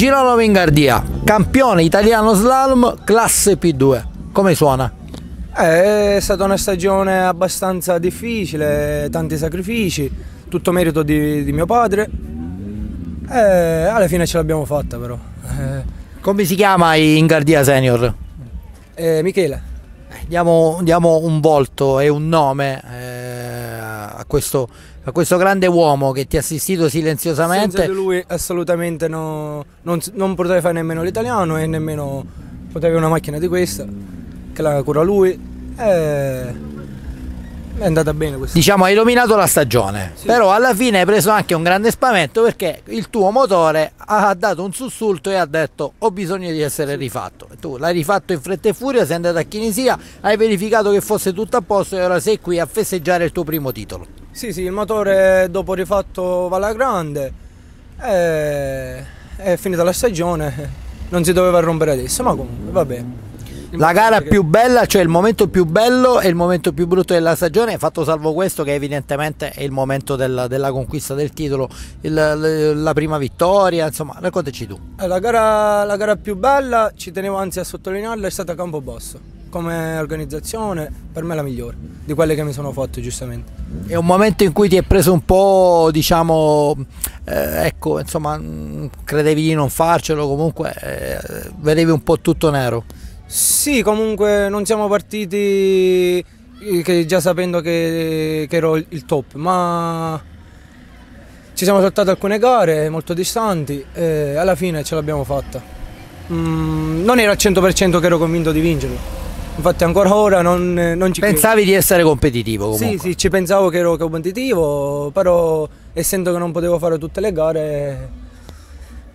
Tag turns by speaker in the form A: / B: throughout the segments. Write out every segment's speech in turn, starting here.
A: Girolamo Vingardia, campione italiano slalom classe P2. Come suona?
B: Eh, è stata una stagione abbastanza difficile, tanti sacrifici, tutto merito di, di mio padre. E eh, alla fine ce l'abbiamo fatta però.
A: Eh. Come si chiama in Gardia Senior? Eh, Michele. Diamo, diamo, un volto e un nome eh, a questo a questo grande uomo che ti ha assistito silenziosamente. Senza
B: lui assolutamente no, non, non potrei fare nemmeno l'italiano e nemmeno potrei avere una macchina di questa, che la cura lui. Eh, è andata bene questa. Diciamo hai
A: dominato la stagione,
B: sì. però alla fine hai preso anche
A: un grande spavento perché il tuo motore ha dato un sussulto e ha detto ho bisogno di essere sì. rifatto. Tu l'hai rifatto in fretta e furia, sei andato a Chinesia, hai verificato che fosse tutto a posto e ora sei qui a festeggiare il tuo primo titolo.
B: Sì, sì, il motore dopo rifatto va alla grande, e... è finita la stagione, non si doveva rompere adesso, ma comunque va bene. La gara
A: più bella, cioè il momento più bello e il momento più brutto della stagione, fatto salvo questo che evidentemente è il momento della, della conquista del titolo, il, la prima vittoria, insomma,
B: raccontaci tu. La gara, la gara più bella, ci tenevo anzi a sottolinearla, è stata Campobasso come organizzazione per me la migliore di quelle che mi sono fatto giustamente. È un
A: momento in cui ti è preso un po', diciamo, eh, ecco, insomma, mm, credevi di non farcelo, comunque eh, vedevi un po' tutto nero.
B: Sì, comunque non siamo partiti eh, già sapendo che, che ero il top, ma ci siamo saltate alcune gare molto distanti e alla fine ce l'abbiamo fatta. Mm, non ero al 100% che ero convinto di vincerlo Infatti ancora ora non, eh, non ci Pensavi
A: credo. di essere competitivo comunque? Sì,
B: sì, ci pensavo che ero competitivo, però essendo che non potevo fare tutte le gare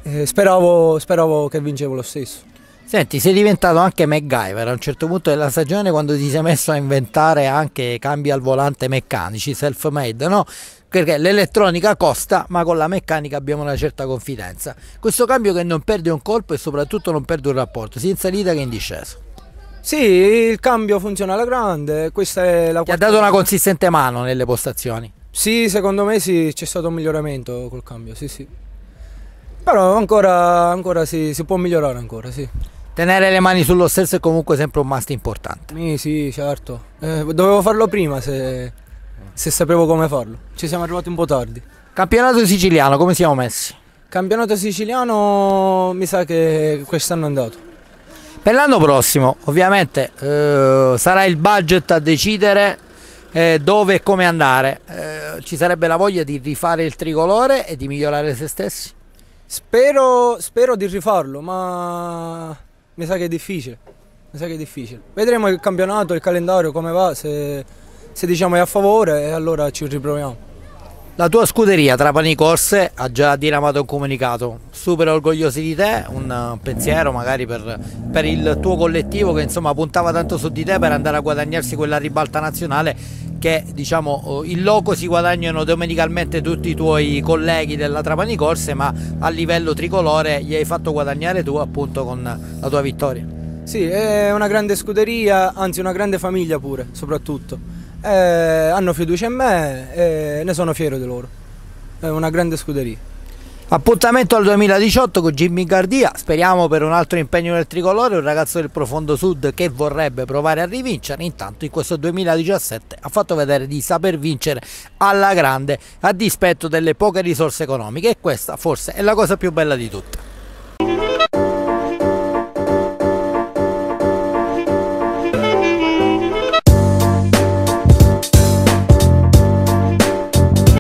B: eh, speravo, speravo che vincevo lo stesso.
A: Senti, sei diventato anche MacGyver a un certo punto della stagione quando ti sei messo a inventare anche cambi al volante meccanici, self-made, no? Perché l'elettronica costa, ma con la meccanica abbiamo una certa confidenza. Questo cambio che non perde un colpo e soprattutto non perde un rapporto, sia in salita che in discesa. Sì,
B: il cambio funziona alla grande. Questa è la Ti ha dato una consistente mano nelle postazioni. Sì, secondo me sì, c'è stato un miglioramento col cambio, sì, sì. Però ancora, ancora sì, si può migliorare ancora, sì. Tenere le mani sullo stesso è comunque sempre un
A: must importante.
B: Sì, sì, certo. Eh, dovevo farlo prima se, se sapevo come farlo. Ci siamo arrivati un po' tardi. Campionato siciliano, come siamo messi? Campionato siciliano mi sa che quest'anno è andato. Per l'anno prossimo ovviamente
A: eh, sarà il budget a decidere eh, dove e come andare. Eh, ci sarebbe
B: la voglia di rifare il tricolore e di migliorare se stessi? Spero, spero di rifarlo, ma mi sa che è difficile. Mi sa che è difficile. Vedremo il campionato, il calendario, come va, se, se diciamo è a favore e allora ci riproviamo.
A: La tua scuderia Trapani Corse ha già diramato un comunicato, super orgogliosi di te, un pensiero magari per, per, il tuo collettivo che insomma puntava tanto su di te per andare a guadagnarsi quella ribalta nazionale che diciamo eh, in loco si guadagnano domenicalmente tutti i tuoi colleghi della Trapani Corse ma a livello tricolore gli hai fatto guadagnare tu appunto con la tua vittoria.
B: Sì, è una grande scuderia, anzi una grande famiglia pure, soprattutto eh, hanno fiducia in me e ne sono fiero di loro. È una grande scuderia. Appuntamento al 2018
A: con Jimmy Gardia, speriamo per un altro impegno nel tricolore, un ragazzo del profondo sud che vorrebbe provare a rivincere, intanto in questo 2017 ha fatto vedere di saper vincere alla grande a dispetto delle poche risorse economiche e questa forse è la cosa più bella di tutte.